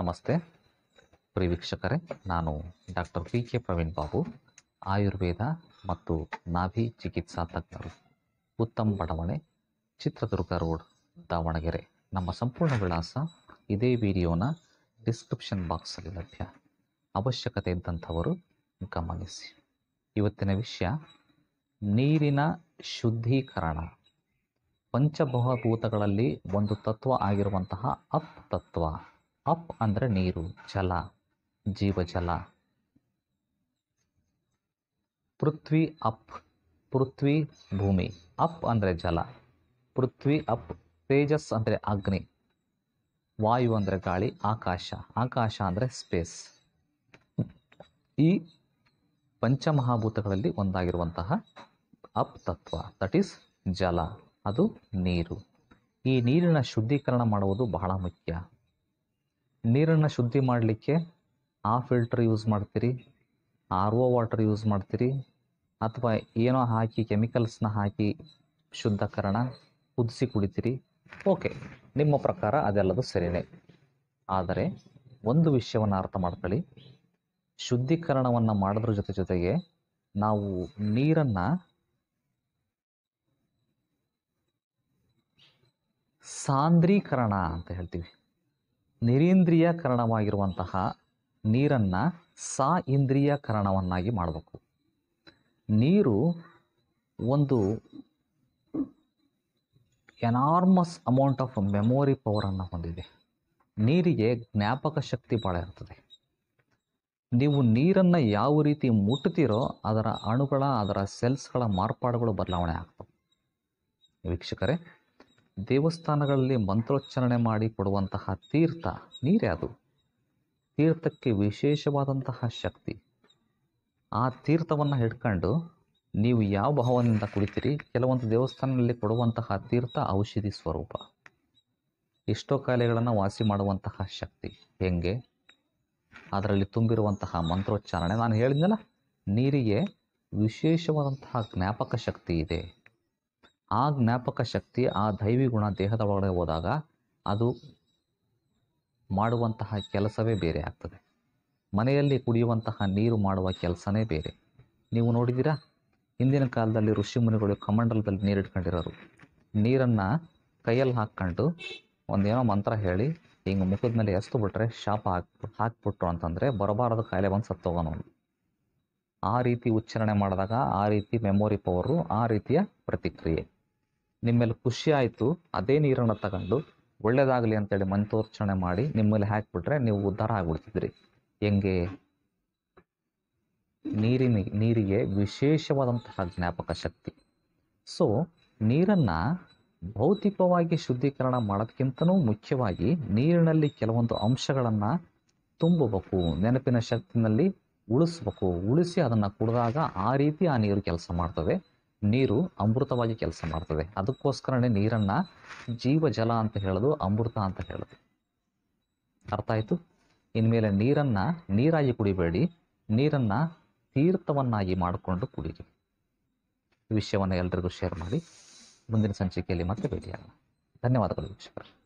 ನಮಸ್ತೆ ಪ್ರಿಯ ನಾನು doctor P K Praveen Babu Ayurveda ಮತ್ತು ನಾಭಿ ಚಿಕಿತ್ಸಾ ತಜ್ಞರು ಉತ್ತಮ ಬಡಾವಣೆ ಚಿತ್ರದುರ್ಗ ರೋಡ್ ದಾವಣಗೆರೆ ನಮ್ಮ ಸಂಪೂರ್ಣ ವಿಳಾಸ ಇದೇ ವಿಡಿಯೋನ ಡಿಸ್ಕ್ರಿಪ್ಷನ್ ಬಾಕ್ಸಲ್ಲಿ ಲಭ್ಯ ಅವಶ್ಯಕತೆ ಇದ್ದಂಥವರು ಗಮನಿಸಿ ಇವತ್ತಿನ ವಿಷಯ ನೀರಿನ ಶುದ್ಧೀಕರಣ ಪಂಚಭೂತಗಳಲ್ಲಿ ಒಂದು ತತ್ವ ಆಗಿರುವಂತಹ ಅಪ್ ತತ್ವ ಅಪ್ ಅಂದರೆ ನೀರು ಜಲ ಜೀವಜಲ ಪೃಥ್ವಿ ಅಪ್ ಪೃಥ್ವಿ ಭೂಮಿ ಅಪ್ ಅಂದರೆ ಜಲ ಪೃಥ್ವಿ ಅಪ್ ತೇಜಸ್ ಅಂದರೆ ಅಗ್ನಿ ವಾಯು ಅಂದರೆ ಗಾಳಿ ಆಕಾಶ ಆಕಾಶ ಅಂದರೆ ಸ್ಪೇಸ್ ಈ ಪಂಚಮಹಾಭೂತಗಳಲ್ಲಿ ಒಂದಾಗಿರುವಂತಹ ಅಪ್ ತತ್ವ ದಟ್ ಈಸ್ ಜಲ ಅದು ನೀರು ಈ ನೀರಿನ ಶುದ್ಧೀಕರಣ ಮಾಡುವುದು ಬಹಳ ಮುಖ್ಯ ನೀರನ್ನು ಶುದ್ಧಿ ಮಾಡಲಿಕ್ಕೆ ಆ ಫಿಲ್ಟ್ರ್ ಯೂಸ್ ಮಾಡ್ತೀರಿ ಆರ್ ಒ ವಾಟರ್ ಯೂಸ್ ಮಾಡ್ತೀರಿ ಅಥವಾ ಏನೋ ಹಾಕಿ ಕೆಮಿಕಲ್ಸ್ನ ಹಾಕಿ ಶುದ್ಧಕರಣ ಕುದಿಸಿ ಕುಡಿತೀರಿ ಓಕೆ ನಿಮ್ಮ ಪ್ರಕಾರ ಅದೆಲ್ಲದು ಸರಿನೇ ಆದರೆ ಒಂದು ವಿಷಯವನ್ನು ಅರ್ಥ ಮಾಡ್ಕೊಳ್ಳಿ ಶುದ್ಧೀಕರಣವನ್ನು ಮಾಡೋದ್ರ ಜೊತೆ ಜೊತೆಗೆ ನಾವು ನೀರನ್ನು ಸಾಂದ್ರೀಕರಣ ಅಂತ ಹೇಳ್ತೀವಿ ನಿರೀಂದ್ರಿಯಕರಣವಾಗಿರುವಂತಹ ನೀರನ್ನು ಸಾ ಇಂದ್ರಿಯಕರಣವನ್ನಾಗಿ ಮಾಡಬೇಕು ನೀರು ಒಂದು ಎನಾರ್ಮಸ್ ಅಮೌಂಟ್ ಆಫ್ ಮೆಮೊರಿ ಪವರನ್ನು ಹೊಂದಿದೆ ನೀರಿಗೆ ಜ್ಞಾಪಕ ಶಕ್ತಿ ಭಾಳ ಇರ್ತದೆ ನೀವು ನೀರನ್ನು ಯಾವ ರೀತಿ ಮುಟ್ತೀರೋ ಅದರ ಅಣುಗಳ ಅದರ ಸೆಲ್ಸ್ಗಳ ಮಾರ್ಪಾಡುಗಳು ಬದಲಾವಣೆ ಆಗ್ತವೆ ವೀಕ್ಷಕರೇ ದೇವಸ್ಥಾನಗಳಲ್ಲಿ ಮಂತ್ರೋಚ್ಚಾರಣೆ ಮಾಡಿ ಕೊಡುವಂತಹ ತೀರ್ಥ ನೀರೇ ಅದು ತೀರ್ಥಕ್ಕೆ ವಿಶೇಷವಾದಂತಹ ಶಕ್ತಿ ಆ ತೀರ್ಥವನ್ನು ಹಿಡ್ಕೊಂಡು ನೀವು ಯಾವ ಭಾವನೆಯಿಂದ ಕುಡಿತೀರಿ ಕೆಲವೊಂದು ದೇವಸ್ಥಾನದಲ್ಲಿ ಕೊಡುವಂತಹ ತೀರ್ಥ ಔಷಧಿ ಸ್ವರೂಪ ಎಷ್ಟೋ ಕಾಯಿಲೆಗಳನ್ನು ವಾಸಿ ಮಾಡುವಂತಹ ಶಕ್ತಿ ಹೆಂಗೆ ಅದರಲ್ಲಿ ತುಂಬಿರುವಂತಹ ಮಂತ್ರೋಚ್ಚಾರಣೆ ನಾನು ಹೇಳಿದ್ನಲ್ಲ ನೀರಿಗೆ ವಿಶೇಷವಾದಂತಹ ಜ್ಞಾಪಕ ಶಕ್ತಿ ಇದೆ ಆ ಜ್ಞಾಪಕ ಶಕ್ತಿ ಆ ದೈವಿ ಗುಣ ದೇಹದ ಒಳಗಡೆ ಹೋದಾಗ ಅದು ಮಾಡುವಂತಹ ಕೆಲಸವೇ ಬೇರೆ ಆಗ್ತದೆ ಮನೆಯಲ್ಲಿ ಕುಡಿಯುವಂತಹ ನೀರು ಮಾಡುವ ಕೆಲಸನೇ ಬೇರೆ ನೀವು ನೋಡಿದ್ದೀರಾ ಹಿಂದಿನ ಕಾಲದಲ್ಲಿ ಋಷಿ ಮುನಿಗಳು ಕಮಂಡಲದಲ್ಲಿ ನೀರು ನೀರನ್ನು ಕೈಯಲ್ಲಿ ಹಾಕ್ಕೊಂಡು ಒಂದೇನೋ ಮಂತ್ರ ಹೇಳಿ ಹಿಂಗೆ ಮುಖದ ಮೇಲೆ ಎಸ್ತು ಬಿಟ್ರೆ ಶಾಪ ಹಾಕ್ಬಿಟ್ಟು ಹಾಕ್ಬಿಟ್ರು ಅಂತಂದರೆ ಬರಬಾರದು ಕಾಯಿಲೆ ಬಂದು ಸತ್ತೋಗೋನು ಆ ರೀತಿ ಉಚ್ಚಾರಣೆ ಮಾಡಿದಾಗ ಆ ರೀತಿ ಮೆಮೊರಿ ಪವರು ಆ ರೀತಿಯ ಪ್ರತಿಕ್ರಿಯೆ ನಿಮ್ಮಲ್ಲಿ ಖುಷಿ ಆಯಿತು ಅದೇ ನೀರನ್ನು ತಗೊಂಡು ಒಳ್ಳೇದಾಗಲಿ ಅಂತೇಳಿ ಮಂತೋರ್ಚನೆ ಮಾಡಿ ನಿಮ್ಮಲ್ಲಿ ಹಾಕಿಬಿಟ್ರೆ ನೀವು ಉದ್ಧಾರ ಆಗಿಬಿಡ್ತಿದ್ರಿ ಹೆಂಗೆ ನೀರಿನ ನೀರಿಗೆ ವಿಶೇಷವಾದಂತಹ ಜ್ಞಾಪಕ ಶಕ್ತಿ ಸೊ ನೀರನ್ನು ಭೌತಿಕವಾಗಿ ಶುದ್ಧೀಕರಣ ಮಾಡೋದಕ್ಕಿಂತನೂ ಮುಖ್ಯವಾಗಿ ನೀರಿನಲ್ಲಿ ಕೆಲವೊಂದು ಅಂಶಗಳನ್ನು ತುಂಬಬೇಕು ನೆನಪಿನ ಶಕ್ತಿನಲ್ಲಿ ಉಳಿಸ್ಬೇಕು ಉಳಿಸಿ ಅದನ್ನು ಕುಡಿದಾಗ ಆ ರೀತಿ ಆ ನೀರು ಕೆಲಸ ಮಾಡ್ತವೆ ನೀರು ಅಮೃತವಾಗಿ ಕೆಲಸ ಮಾಡ್ತದೆ ಅದಕ್ಕೋಸ್ಕರನೇ ನೀರನ್ನ ಜೀವಜಲ ಅಂತ ಹೇಳೋದು ಅಮೃತ ಅಂತ ಹೇಳೋದು ಅರ್ಥ ಆಯ್ತು ಇನ್ಮೇಲೆ ನೀರನ್ನ ನೀರಾಗಿ ಕುಡಿಬೇಡಿ ನೀರನ್ನ ತೀರ್ಥವನ್ನಾಗಿ ಮಾಡಿಕೊಂಡು ಕುಡಿರಿ ವಿಷಯವನ್ನು ಎಲ್ರಿಗೂ ಶೇರ್ ಮಾಡಿ ಮುಂದಿನ ಸಂಚಿಕೆಯಲ್ಲಿ ಮತ್ತೆ ಭೇಟಿಯಾಗೋಣ ಧನ್ಯವಾದಗಳು ವೀಕ್ಷಕರು